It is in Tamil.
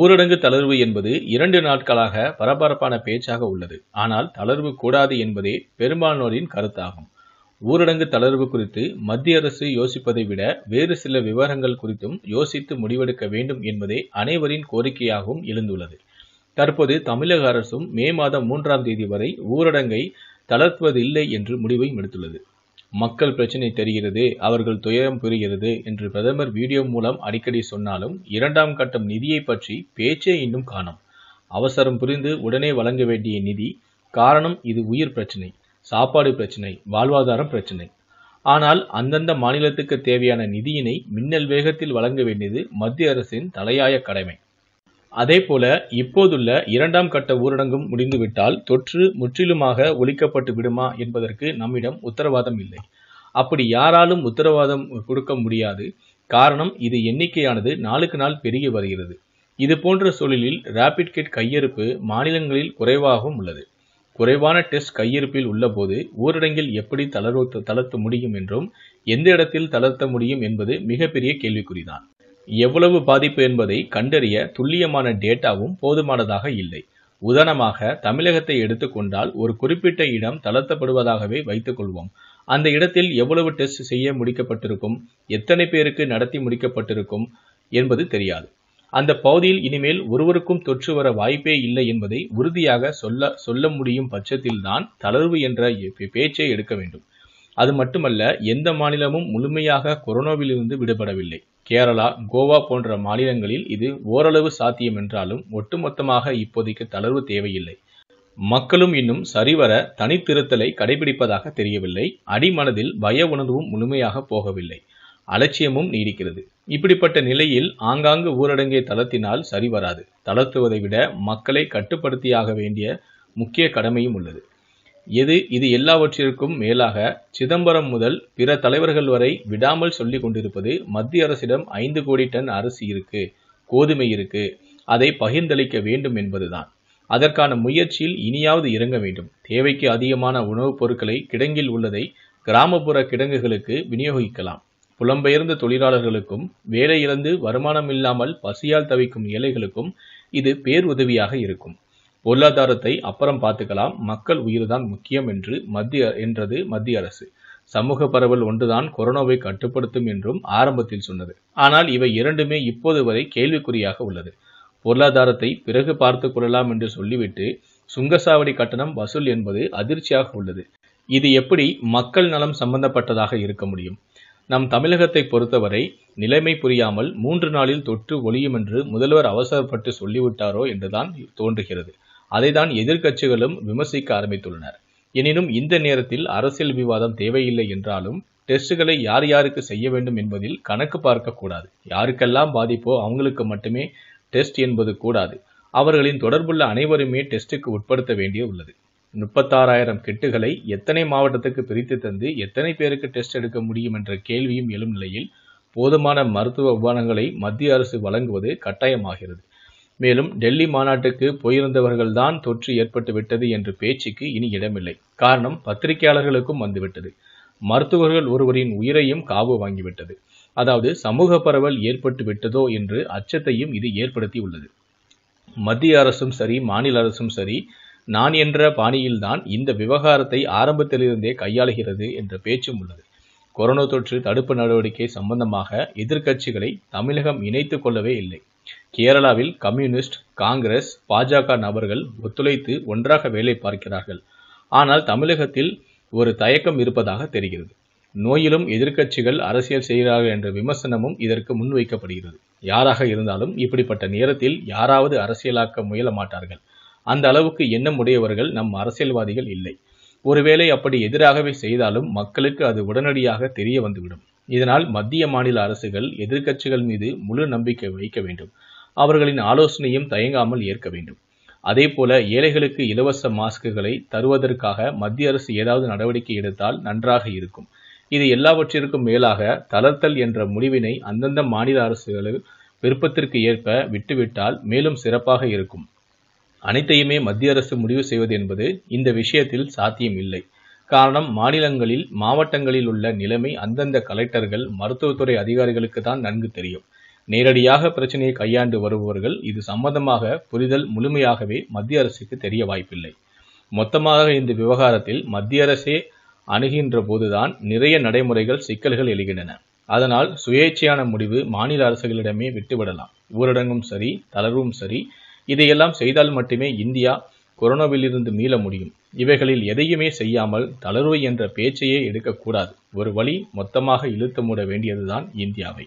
ஊரடங்கு தளர்வு என்பது இரண்டு நாட்களாக பரபரப்பான பேச்சாக உள்ளது ஆனால் தளர்வு கூடாது என்பதே பெரும்பாலானோரின் கருத்தாகும் ஊரடங்கு தளர்வு குறித்து மத்திய அரசு யோசிப்பதை விட வேறு சில விவரங்கள் குறித்தும் யோசித்து முடிவெடுக்க வேண்டும் என்பதே அனைவரின் கோரிக்கையாகவும் எழுந்துள்ளது தற்போது தமிழக அரசும் மே மாதம் மூன்றாம் தேதி வரை ஊரடங்கை தளர்த்துவதில்லை என்று முடிவையும் எடுத்துள்ளது மக்கள் பிரச்சினை தெரிகிறது அவர்கள் துயரம் புரிகிறது என்று பிரதமர் வீடியோ மூலம் அடிக்கடி சொன்னாலும் இரண்டாம் கட்டம் நிதியை பற்றி பேச்சே இன்னும் காணும் அவசரம் புரிந்து உடனே வழங்க வேண்டிய நிதி காரணம் இது உயிர் பிரச்சினை சாப்பாடு பிரச்சினை வாழ்வாதாரம் பிரச்சினை ஆனால் அந்தந்த மாநிலத்துக்கு தேவையான நிதியினை மின்னல் வேகத்தில் வழங்க வேண்டியது மத்திய அரசின் தலையாய கடமை அதேபோல இப்போதுள்ள இரண்டாம் கட்ட ஊரடங்கும் முடிந்துவிட்டால் தொற்று முற்றிலுமாக ஒழிக்கப்பட்டு விடுமா என்பதற்கு நம்மிடம் உத்தரவாதம் இல்லை அப்படி யாராலும் உத்தரவாதம் கொடுக்க முடியாது காரணம் இது எண்ணிக்கையானது நாளுக்கு நாள் பெருகி வருகிறது இது போன்ற சூழலில் ரேபிட் கிட் கையிருப்பு மாநிலங்களில் குறைவாகவும் உள்ளது குறைவான டெஸ்ட் கையிருப்பில் உள்ளபோது ஊரடங்கில் எப்படி தளர்வு தளர்த்த முடியும் என்றும் எந்த இடத்தில் தளர்த்த முடியும் என்பது மிகப்பெரிய கேள்விக்குறிதான் எவ்வளவு பாதிப்பு என்பதை கண்டறிய துல்லியமான டேட்டாவும் போதுமானதாக இல்லை உதாரணமாக தமிழகத்தை எடுத்துக்கொண்டால் ஒரு குறிப்பிட்ட இடம் தளர்த்தப்படுவதாகவே வைத்துக்கொள்வோம் அந்த இடத்தில் எவ்வளவு டெஸ்ட் செய்ய முடிக்கப்பட்டிருக்கும் எத்தனை பேருக்கு நடத்தி முடிக்கப்பட்டிருக்கும் என்பது தெரியாது அந்த பகுதியில் இனிமேல் ஒருவருக்கும் தொற்று வர வாய்ப்பே இல்லை என்பதை உறுதியாக சொல்ல சொல்ல முடியும் பட்சத்தில்தான் தளர்வு என்ற பேச்சை எடுக்க வேண்டும் அது மட்டுமல்ல எந்த மாநிலமும் முழுமையாக கொரோனாவிலிருந்து விடுபடவில்லை கேரளா கோவா போன்ற மாநிலங்களில் இது ஓரளவு சாத்தியம் என்றாலும் ஒட்டுமொத்தமாக இப்போதைக்கு தளர்வு தேவையில்லை மக்களும் இன்னும் சரிவர தனித்திருத்தலை கடைபிடிப்பதாக தெரியவில்லை அடிமனதில் பய உணர்வும் முழுமையாக போகவில்லை அலட்சியமும் நீடிக்கிறது இப்படிப்பட்ட நிலையில் ஆங்காங்கு ஊரடங்கை தளர்த்தினால் சரிவராது தளர்த்துவதை விட மக்களை கட்டுப்படுத்தியாக வேண்டிய முக்கிய கடமையும் உள்ளது எது இது எல்லாவற்றிற்கும் மேலாக சிதம்பரம் முதல் பிற தலைவர்கள் வரை விடாமல் சொல்லி கொண்டிருப்பது மத்திய அரசிடம் ஐந்து கோடி டன் அரிசி இருக்கு கோதுமை இருக்கு அதை பகிர்ந்தளிக்க வேண்டும் என்பதுதான் அதற்கான முயற்சியில் இனியாவது இறங்க வேண்டும் தேவைக்கு அதிகமான உணவுப் பொருட்களை கிடங்கில் உள்ளதை கிராமப்புற கிடங்குகளுக்கு விநியோகிக்கலாம் புலம்பெயர்ந்த தொழிலாளர்களுக்கும் வேலை இழந்து வருமானம் இல்லாமல் பசியால் தவிக்கும் ஏழைகளுக்கும் இது பேருதவியாக இருக்கும் பொருளாதாரத்தை அப்புறம் பார்த்துக்கலாம் மக்கள் உயிர்தான் முக்கியம் என்று மத்திய என்றது மத்திய அரசு சமூக பரவல் ஒன்றுதான் கொரோனாவை கட்டுப்படுத்தும் என்றும் ஆரம்பத்தில் சொன்னது ஆனால் இவை இரண்டுமே இப்போது வரை கேள்விக்குறியாக உள்ளது பொருளாதாரத்தை பிறகு பார்த்து கொள்ளலாம் என்று சொல்லிவிட்டு சுங்கசாவடி கட்டணம் வசூல் என்பது அதிர்ச்சியாக உள்ளது இது எப்படி மக்கள் நலம் சம்பந்தப்பட்டதாக இருக்க முடியும் நம் தமிழகத்தை பொறுத்தவரை நிலைமை புரியாமல் மூன்று நாளில் தொற்று ஒழியும் என்று முதல்வர் அவசரப்பட்டு சொல்லிவிட்டாரோ என்றுதான் தோன்றுகிறது அதைதான் எதிர்க்கட்சிகளும் விமர்சிக்க ஆரம்பித்துள்ளனர் எனினும் இந்த நேரத்தில் அரசியல் விவாதம் தேவையில்லை என்றாலும் டெஸ்டுகளை யார் யாருக்கு செய்ய வேண்டும் என்பதில் கணக்கு பார்க்கக்கூடாது யாருக்கெல்லாம் பாதிப்போ அவங்களுக்கு மட்டுமே டெஸ்ட் என்பது கூடாது அவர்களின் தொடர்புள்ள அனைவருமே டெஸ்டுக்கு உட்படுத்த வேண்டிய உள்ளது முப்பத்தாறாயிரம் கிட்டுகளை எத்தனை மாவட்டத்துக்கு பிரித்து தந்து எத்தனை பேருக்கு டெஸ்ட் எடுக்க முடியும் என்ற கேள்வியும் எழும் நிலையில் போதுமான மருத்துவ உபகரணங்களை மத்திய அரசு வழங்குவது கட்டாயமாகிறது மேலும் டெல்லி மாநாட்டுக்கு போயிருந்தவர்கள்தான் தொற்று ஏற்பட்டுவிட்டது என்ற பேச்சுக்கு இனி இடமில்லை காரணம் பத்திரிகையாளர்களுக்கும் வந்துவிட்டது மருத்துவர்கள் ஒருவரின் உயிரையும் காவு வாங்கிவிட்டது அதாவது சமூக பரவல் ஏற்பட்டு விட்டதோ என்று அச்சத்தையும் இது ஏற்படுத்தி உள்ளது மத்திய அரசும் சரி மாநில அரசும் சரி நான் என்ற பாணியில்தான் இந்த விவகாரத்தை ஆரம்பத்திலிருந்தே கையாளுகிறது என்ற பேச்சும் உள்ளது கொரோனா தொற்று தடுப்பு நடவடிக்கை சம்பந்தமாக எதிர்க்கட்சிகளை தமிழகம் இணைத்துக் கொள்ளவே இல்லை கேரளாவில் கம்யூனிஸ்ட் காங்கிரஸ் பாஜக நபர்கள் ஒத்துழைத்து ஒன்றாக வேலை பார்க்கிறார்கள் ஆனால் தமிழகத்தில் ஒரு தயக்கம் இருப்பதாக தெரிகிறது நோயிலும் எதிர்க்கட்சிகள் அரசியல் செய்கிறார்கள் என்ற விமர்சனமும் இதற்கு முன்வைக்கப்படுகிறது யாராக இருந்தாலும் இப்படிப்பட்ட நேரத்தில் யாராவது அரசியலாக்க முயல மாட்டார்கள் அந்த அளவுக்கு எண்ணம் உடையவர்கள் நம் அரசியல்வாதிகள் இல்லை ஒருவேளை அப்படி எதிராகவே செய்தாலும் மக்களுக்கு அது உடனடியாக தெரிய வந்துவிடும் இதனால் மத்திய மாநில அரசுகள் எதிர்க்கட்சிகள் மீது முழு நம்பிக்கை வைக்க வேண்டும் அவர்களின் ஆலோசனையும் தயங்காமல் ஏற்க வேண்டும் அதே போல ஏழைகளுக்கு இலவச மாஸ்க்குகளை தருவதற்காக மத்திய அரசு ஏதாவது நடவடிக்கை எடுத்தால் நன்றாக இருக்கும் இது எல்லாவற்றிற்கும் மேலாக தளர்த்தல் என்ற முடிவினை அந்தந்த மாநில அரசுகளில் விருப்பத்திற்கு ஏற்ப விட்டுவிட்டால் மேலும் சிறப்பாக இருக்கும் அனைத்தையுமே மத்திய அரசு முடிவு செய்வது என்பது இந்த விஷயத்தில் சாத்தியம் இல்லை காரணம் மாநிலங்களில் மாவட்டங்களில் உள்ள நிலைமை அந்தந்த கலெக்டர்கள் மருத்துவத்துறை அதிகாரிகளுக்கு தான் நன்கு தெரியும் நேரடியாக பிரச்சனையை கையாண்டு வருபவர்கள் இது சம்பந்தமாக புரிதல் முழுமையாகவே மத்திய அரசுக்கு தெரிய வாய்ப்பில்லை மொத்தமாக இந்த விவகாரத்தில் மத்திய அரசே அணுகின்ற போதுதான் நிறைய நடைமுறைகள் சிக்கல்கள் எழுகின்றன அதனால் சுயேட்சையான முடிவு மாநில அரசுகளிடமே விட்டுவிடலாம் ஊரடங்கும் சரி தளர்வும் சரி இதையெல்லாம் செய்தால் மட்டுமே இந்தியா கொரோனாவிலிருந்து மீள முடியும் இவைகளில் எதையுமே செய்யாமல் தளர்வு என்ற பேச்சையே எடுக்கக்கூடாது ஒரு வழி மொத்தமாக இழுத்து மூட வேண்டியதுதான் இந்தியாவை